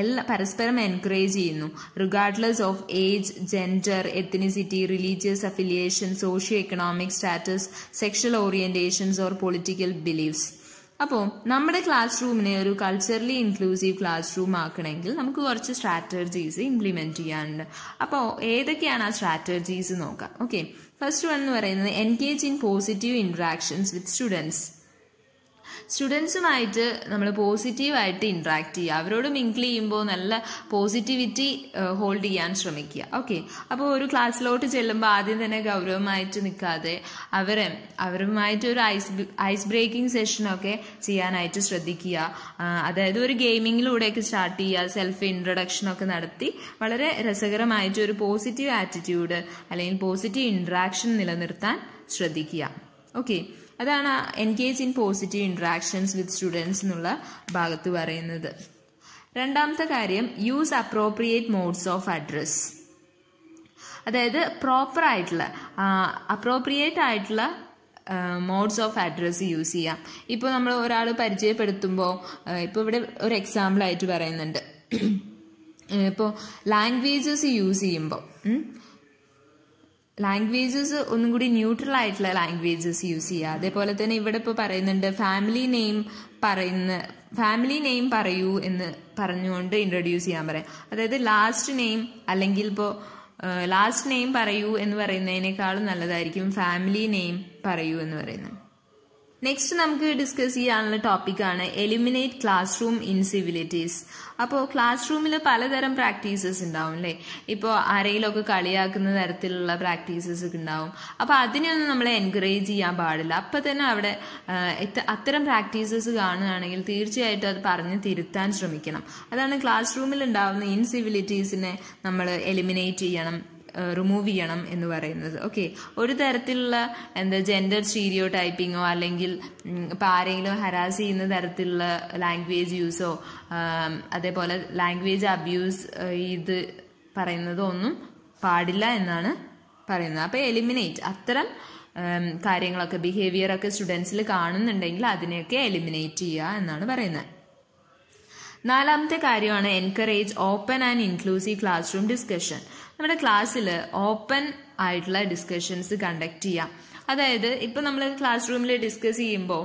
എല്ലാ പരസ്പരം എൻകറേജ് ചെയ്യുന്നു regardless of age gender ethnicity religious affiliation socio economic status sexual orientations or political beliefs അപ്പോൾ നമ്മുടെ ക്ലാസ് റൂമിനെ ഒരു കൾച്ചറലി ഇൻക്ലൂസീവ് ക്ലാസ് റൂം ആക്കണമെങ്കിൽ നമുക്ക് കുറച്ച് സ്ട്രാറ്റജീസ് ഇംപ്ലിമെൻറ്റ് ചെയ്യാനുണ്ട് അപ്പോൾ ഏതൊക്കെയാണ് ആ സ്ട്രാറ്റജീസ് നോക്കാം ഓക്കെ ഫസ്റ്റ് വൺ എന്ന് പറയുന്നത് engage in positive interactions with students സ്റ്റുഡൻസുമായിട്ട് നമ്മൾ പോസിറ്റീവായിട്ട് ഇൻട്രാക്ട് ചെയ്യുക അവരോട് മിങ്കിൾ ചെയ്യുമ്പോൾ നല്ല പോസിറ്റിവിറ്റി ഹോൾഡ് ചെയ്യാൻ ശ്രമിക്കുക ഓക്കെ അപ്പോൾ ഒരു ക്ലാസ്സിലോട്ട് ചെല്ലുമ്പോൾ ആദ്യം തന്നെ ഗൗരവമായിട്ട് നിൽക്കാതെ അവരെ അവരുമായിട്ട് ഒരു ഐസ് ഐസ് ബ്രേക്കിംഗ് സെഷനൊക്കെ ചെയ്യാനായിട്ട് ശ്രദ്ധിക്കുക അതായത് ഒരു ഗെയിമിങ്ങിലൂടെയൊക്കെ സ്റ്റാർട്ട് ചെയ്യുക സെൽഫ് ഇൻട്രൊഡക്ഷൻ ഒക്കെ നടത്തി വളരെ രസകരമായിട്ട് ഒരു പോസിറ്റീവ് ആറ്റിറ്റ്യൂഡ് അല്ലെങ്കിൽ പോസിറ്റീവ് ഇൻട്രാക്ഷൻ നിലനിർത്താൻ ശ്രദ്ധിക്കുക ഓക്കെ അതാണ് engage in positive interactions with students എന്നുള്ള ഭാഗത്ത് പറയുന്നത് രണ്ടാമത്തെ കാര്യം use appropriate modes of address അതായത് പ്രോപ്പർ ആയിട്ടുള്ള അപ്രോപ്രിയേറ്റ് ആയിട്ടുള്ള മോഡ്സ് ഓഫ് അഡ്രസ്സ് യൂസ് ചെയ്യാം ഇപ്പോൾ നമ്മൾ ഒരാൾ പരിചയപ്പെടുത്തുമ്പോൾ ഇപ്പോൾ ഇവിടെ ഒരു എക്സാമ്പിളായിട്ട് പറയുന്നുണ്ട് ഇപ്പോൾ ലാംഗ്വേജസ് യൂസ് ചെയ്യുമ്പോൾ ലാംഗ്വേജസ് ഒന്നും കൂടി ന്യൂട്രൽ ആയിട്ടുള്ള ലാംഗ്വേജസ് യൂസ് ചെയ്യുക അതേപോലെ തന്നെ ഇവിടെ ഇപ്പോൾ പറയുന്നുണ്ട് ഫാമിലി നെയിം പറയുന്ന ഫാമിലി നെയിം പറയൂ എന്ന് പറഞ്ഞുകൊണ്ട് ഇൻട്രൊഡ്യൂസ് ചെയ്യാൻ പറയാം അതായത് ലാസ്റ്റ് നെയിം അല്ലെങ്കിൽ ഇപ്പോൾ ലാസ്റ്റ് നെയിം പറയൂ എന്ന് പറയുന്നതിനേക്കാളും നല്ലതായിരിക്കും ഫാമിലി നെയിം പറയൂ എന്ന് പറയുന്നത് നെക്സ്റ്റ് നമുക്ക് ഡിസ്കസ് ചെയ്യാനുള്ള ടോപ്പിക്കാണ് എലിമിനേറ്റ് ക്ലാസ് റൂം ഇൻസിവിലിറ്റീസ് അപ്പോൾ ക്ലാസ് റൂമിൽ പലതരം പ്രാക്ടീസസ് ഉണ്ടാവും അല്ലേ ഇപ്പോൾ ആരെങ്കിലുമൊക്കെ കളിയാക്കുന്ന തരത്തിലുള്ള പ്രാക്ടീസസ് ഒക്കെ ഉണ്ടാവും അപ്പോൾ അതിനെയൊന്നും നമ്മൾ എൻകറേജ് ചെയ്യാൻ പാടില്ല അപ്പോൾ തന്നെ അവിടെ അത്തരം പ്രാക്ടീസസ് കാണുകയാണെങ്കിൽ തീർച്ചയായിട്ടും അത് പറഞ്ഞ് തിരുത്താൻ ശ്രമിക്കണം അതാണ് ക്ലാസ് റൂമിൽ ഉണ്ടാവുന്ന ഇൻസിവിലിറ്റീസിനെ നമ്മൾ എലിമിനേറ്റ് ചെയ്യണം റിമൂവ് ചെയ്യണം എന്ന് പറയുന്നത് ഓക്കെ ഒരു തരത്തിലുള്ള എന്താ ജെൻഡർ സ്റ്റീരിയോ ടൈപ്പിങ്ങോ അല്ലെങ്കിൽ ഇപ്പം ആരെങ്കിലും ഹരാസ് ചെയ്യുന്ന തരത്തിലുള്ള ലാംഗ്വേജ് യൂസോ അതേപോലെ ലാംഗ്വേജ് അബ്യൂസ് ഇത് പറയുന്നതോ ഒന്നും പാടില്ല എന്നാണ് പറയുന്നത് അപ്പോൾ എലിമിനേറ്റ് അത്തരം കാര്യങ്ങളൊക്കെ ബിഹേവിയറൊക്കെ സ്റ്റുഡൻസിൽ കാണുന്നുണ്ടെങ്കിൽ അതിനെയൊക്കെ എലിമിനേറ്റ് ചെയ്യുക എന്നാണ് പറയുന്നത് നാലാമത്തെ കാര്യമാണ് encourage open and inclusive class room discussion നമ്മുടെ ക്ലാസ്സിൽ ഓപ്പൺ ആയിട്ടുള്ള ഡിസ്കഷൻസ് കണ്ടക്ട് ചെയ്യാം അതായത് ഇപ്പൊ നമ്മൾ ക്ലാസ് റൂമിൽ ഡിസ്കസ് ചെയ്യുമ്പോൾ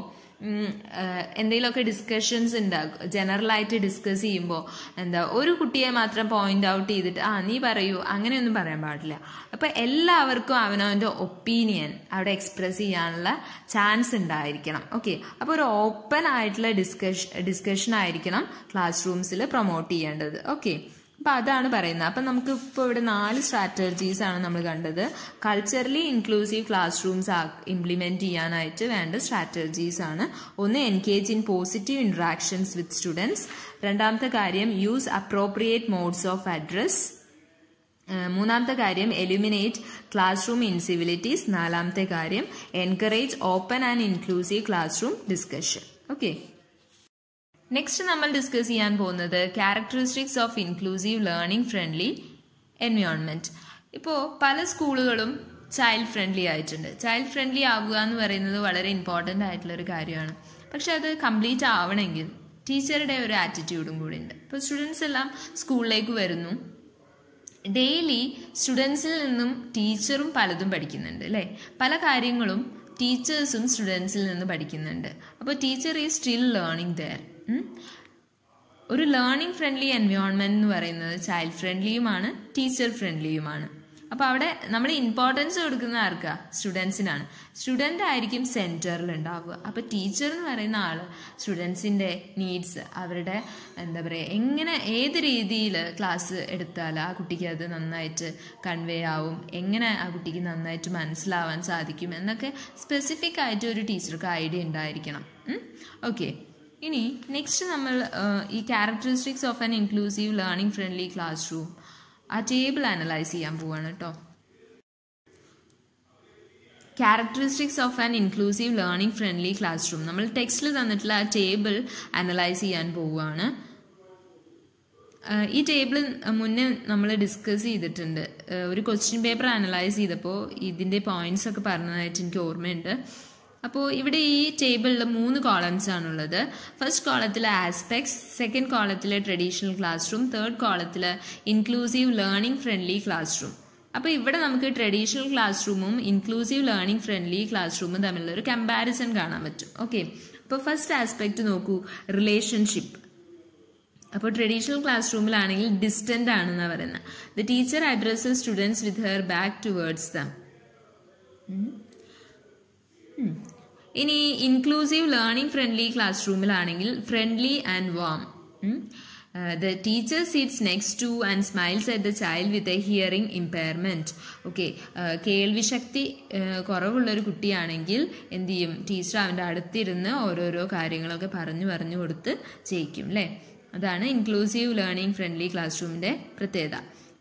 എന്തെങ്കിലുമൊക്കെ ഡിസ്കഷൻസ് ഉണ്ടാകും ആയിട്ട് ഡിസ്കസ് ചെയ്യുമ്പോൾ എന്താ ഒരു കുട്ടിയെ മാത്രം പോയിന്റ് ഔട്ട് ചെയ്തിട്ട് ആ നീ പറയൂ അങ്ങനെയൊന്നും പറയാൻ പാടില്ല അപ്പോൾ എല്ലാവർക്കും അവനവൻ്റെ ഒപ്പീനിയൻ അവിടെ എക്സ്പ്രസ് ചെയ്യാനുള്ള ചാൻസ് ഉണ്ടായിരിക്കണം ഓക്കെ അപ്പോൾ ഒരു ഓപ്പൺ ആയിട്ടുള്ള ഡിസ്കഷ ഡിസ്കഷൻ ആയിരിക്കണം ക്ലാസ് റൂംസിൽ പ്രൊമോട്ട് ചെയ്യേണ്ടത് ഓക്കെ അപ്പൊ അതാണ് പറയുന്നത് നമുക്ക് ഇപ്പൊ ഇവിടെ നാല് സ്ട്രാറ്റജീസ് ആണ് നമ്മൾ കണ്ടത് culturally inclusive class rooms implement ചെയ്യാനായിട്ട് വേണ്ട സ്ട്രാറ്റജീസ് ആണ് ഒന്ന് engage in positive interactions with students രണ്ടാമത്തെ കാര്യം use appropriate modes of address മൂന്നാമത്തെ കാര്യം എലിമിനേറ്റ് ക്ലാസ് റൂം ഇൻസിവിലിറ്റീസ് നാലാമത്തെ കാര്യം encourage open and inclusive class room discussion okay next നമ്മൾ ഡിസ്കസ് ചെയ്യാൻ പോകുന്നത് characteristics of inclusive learning friendly environment ഇപ്പോൾ പല സ്കൂളുകളും ചൈൽഡ് ഫ്രണ്ട്ലി ആയിട്ടുണ്ട് ചൈൽഡ് ഫ്രണ്ട്ലി ആവുക എന്ന് പറയുന്നത് വളരെ ഇമ്പോർട്ടൻ്റ് ആയിട്ടുള്ള ഒരു കാര്യമാണ് പക്ഷെ അത് കംപ്ലീറ്റ് ആവണമെങ്കിൽ ടീച്ചറുടെ ഒരു ആറ്റിറ്റ്യൂഡും കൂടി ഉണ്ട് ഇപ്പോൾ സ്റ്റുഡൻസ് എല്ലാം സ്കൂളിലേക്ക് വരുന്നു ഡെയിലി സ്റ്റുഡൻസിൽ നിന്നും ടീച്ചറും പലതും പഠിക്കുന്നുണ്ട് അല്ലേ പല കാര്യങ്ങളും ടീച്ചേഴ്സും സ്റ്റുഡൻസിൽ നിന്ന് പഠിക്കുന്നുണ്ട് അപ്പോൾ teacher is still learning their ഒരു ലേണിംഗ് ഫ്രണ്ട്ലി എൻവയോൺമെൻറ്റ് എന്ന് പറയുന്നത് ചൈൽഡ് ഫ്രണ്ട്ലിയുമാണ് ടീച്ചർ ഫ്രണ്ട്ലിയുമാണ് അപ്പോൾ അവിടെ നമ്മൾ ഇമ്പോർട്ടൻസ് കൊടുക്കുന്ന ആർക്കാ സ്റ്റുഡൻസിനാണ് സ്റ്റുഡൻ്റ് ആയിരിക്കും സെൻറ്ററിൽ ഉണ്ടാവുക അപ്പോൾ ടീച്ചർ എന്ന് പറയുന്ന ആൾ സ്റ്റുഡൻസിൻ്റെ നീഡ്സ് അവരുടെ എന്താ പറയുക എങ്ങനെ ഏത് രീതിയിൽ ക്ലാസ് എടുത്താൽ ആ കുട്ടിക്ക് അത് നന്നായിട്ട് കൺവേ ആവും എങ്ങനെ ആ കുട്ടിക്ക് നന്നായിട്ട് മനസ്സിലാവാൻ സാധിക്കും എന്നൊക്കെ സ്പെസിഫിക് ആയിട്ട് ഒരു ടീച്ചർക്ക് ഐഡിയ ഉണ്ടായിരിക്കണം ഓക്കെ ഇനി നെക്സ്റ്റ് നമ്മൾ ഈ characteristics of an inclusive learning friendly class room ആ ടേബിൾ അനലൈസ് ചെയ്യാൻ പോവാണ് കേട്ടോ characteristics of an inclusive learning friendly class room നമ്മൾ ടെക്സ്റ്റിൽ തന്നിട്ടുള്ള ആ ടേബിൾ അനലൈസ് ചെയ്യാൻ പോവുകയാണ് ഈ ടേബിൾ മുന്നേ നമ്മൾ ഡിസ്കസ് ചെയ്തിട്ടുണ്ട് ഒരു ക്വസ്റ്റ്യൻ പേപ്പർ അനലൈസ് ചെയ്തപ്പോൾ ഇതിൻ്റെ പോയിന്റ്സ് ഒക്കെ പറഞ്ഞതായിട്ട് എനിക്ക് ഓർമ്മയുണ്ട് അപ്പോൾ ഇവിടെ ഈ ടേബിളിൽ മൂന്ന് കോളംസ് ആണുള്ളത് ഫസ്റ്റ് കോളത്തിൽ ആസ്പെക്ട്സ് സെക്കൻഡ് കോളത്തിൽ ട്രഡീഷണൽ ക്ലാസ് റൂം തേർഡ് കോളത്തിൽ inclusive learning friendly class room അപ്പോൾ ഇവിടെ നമുക്ക് ട്രഡീഷണൽ ക്ലാസ് റൂമും ഇൻക്ലൂസീവ് ലേണിംഗ് ഫ്രണ്ട്ലി ക്ലാസ് റൂമും തമ്മിലുള്ള ഒരു കമ്പാരിസൺ കാണാൻ പറ്റും ഓക്കെ അപ്പോൾ ഫസ്റ്റ് ആസ്പെക്ട് നോക്കൂ റിലേഷൻഷിപ്പ് അപ്പോൾ ട്രഡീഷണൽ ക്ലാസ് റൂമിലാണെങ്കിൽ ഡിസ്റ്റൻ്റ് ആണെന്നാണ് പറയുന്നത് the teacher address students with her back towards them ഇനി ഇൻക്ലൂസീവ് ലേണിംഗ് ഫ്രണ്ട്ലി ക്ലാസ് റൂമിലാണെങ്കിൽ friendly and warm the teacher sits next to and smiles at the child with a hearing impairment okay കേൾവിശക്തി കുറവുള്ളൊരു കുട്ടിയാണെങ്കിൽ എന്തു ചെയ്യും teacher അവൻ്റെ അടുത്തിരുന്ന് ഓരോരോ കാര്യങ്ങളൊക്കെ പറഞ്ഞു പറഞ്ഞു കൊടുത്ത് ചെയ്യിക്കും അല്ലേ അതാണ് ഇൻക്ലൂസീവ് ലേണിംഗ് ഫ്രണ്ട്ലി ക്ലാസ് റൂമിൻ്റെ പ്രത്യേകത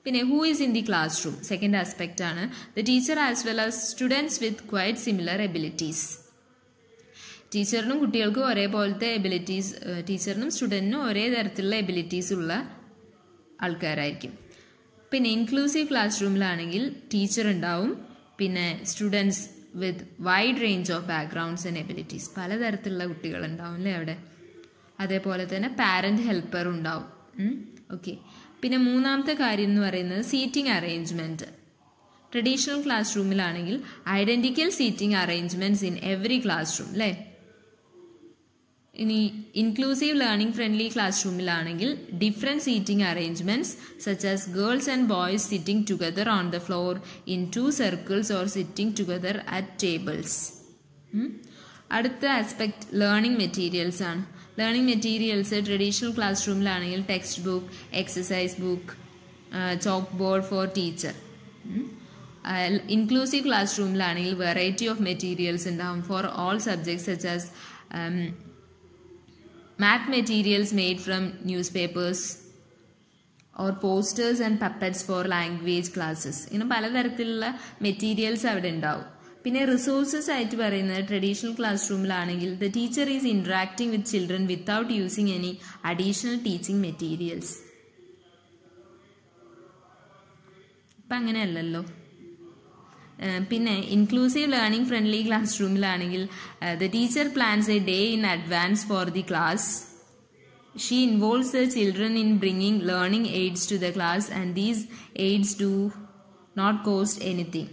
പിന്നെ who is in the class room second ആസ്പെക്റ്റാണ് ആണ് the teacher as well as students with quite similar abilities ടീച്ചറിനും കുട്ടികൾക്കും ഒരേപോലത്തെ എബിലിറ്റീസ് ടീച്ചറിനും സ്റ്റുഡൻറ്റിനും ഒരേ തരത്തിലുള്ള എബിലിറ്റീസ് ഉള്ള ആൾക്കാരായിരിക്കും പിന്നെ ഇൻക്ലൂസീവ് ക്ലാസ് റൂമിലാണെങ്കിൽ ടീച്ചർ ഉണ്ടാവും പിന്നെ students with wide range of backgrounds and abilities പലതരത്തിലുള്ള കുട്ടികളുണ്ടാവും അല്ലേ അവിടെ അതേപോലെ തന്നെ പാരൻറ്റ് ഹെൽപ്പർ ഉണ്ടാവും ഓക്കെ പിന്നെ മൂന്നാമത്തെ കാര്യം എന്ന് പറയുന്നത് സീറ്റിംഗ് അറേഞ്ച്മെൻറ്റ് ട്രഡീഷണൽ ക്ലാസ് റൂമിലാണെങ്കിൽ identical seating arrangements in every class room അല്ലേ ഇനി ഇൻക്ലൂസീവ് ലേണിംഗ് ഫ്രണ്ട്ലി ക്ലാസ് റൂമിലാണെങ്കിൽ different seating arrangements such as girls and boys sitting together on the floor in two circles or sitting together at tables അടുത്ത aspect learning materials ആണ് learning materials traditional class റൂമിലാണെങ്കിൽ text book exercise book chalk board for teacher inclusive class റൂമിലാണെങ്കിൽ variety of materials ഉണ്ടാവും for all subjects such as mat materials made from newspapers or posters and puppets for language classes ഇങ്ങനെ പലതരത്തിലുള്ള materials അവിടെ ഉണ്ടാവും പിന്നെ resources ആയിട്ട് പറയുന്നത് traditional class റൂമിലാണെങ്കിൽ the teacher is interacting with children without using any additional teaching materials ഇപ്പം അങ്ങനെയല്ലല്ലോ പിന്നെ ഇൻക്ലൂസീവ് ലേണിംഗ് ഫ്രണ്ട്ലി ക്ലാസ് റൂമിലാണെങ്കിൽ the teacher plans a day in advance for the class she involves the children in bringing learning aids to the class and these aids do not cost anything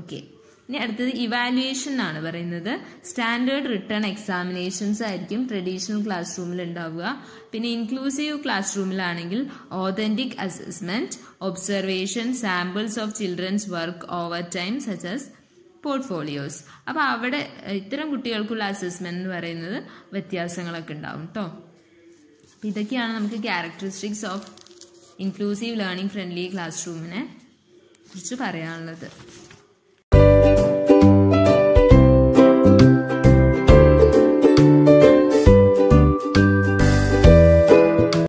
okay ഇനി അടുത്തത് evaluation എന്നാണ് പറയുന്നത് standard written examinations ആയിരിക്കും traditional class റൂമിൽ ഉണ്ടാവുക പിന്നെ inclusive class റൂമിലാണെങ്കിൽ authentic assessment observation samples of children's work over time such as portfolios അപ്പോൾ അവിടെ ഇത്തരം കുട്ടികൾക്കുള്ള അസസ്മെന്റ് എന്ന് പറയുന്നത് വ്യത്യാസങ്ങളൊക്കെ ഉണ്ടാവും കേട്ടോ അപ്പം ഇതൊക്കെയാണ് നമുക്ക് characteristics of inclusive learning friendly class റൂമിനെ കുറിച്ച് പറയാനുള്ളത്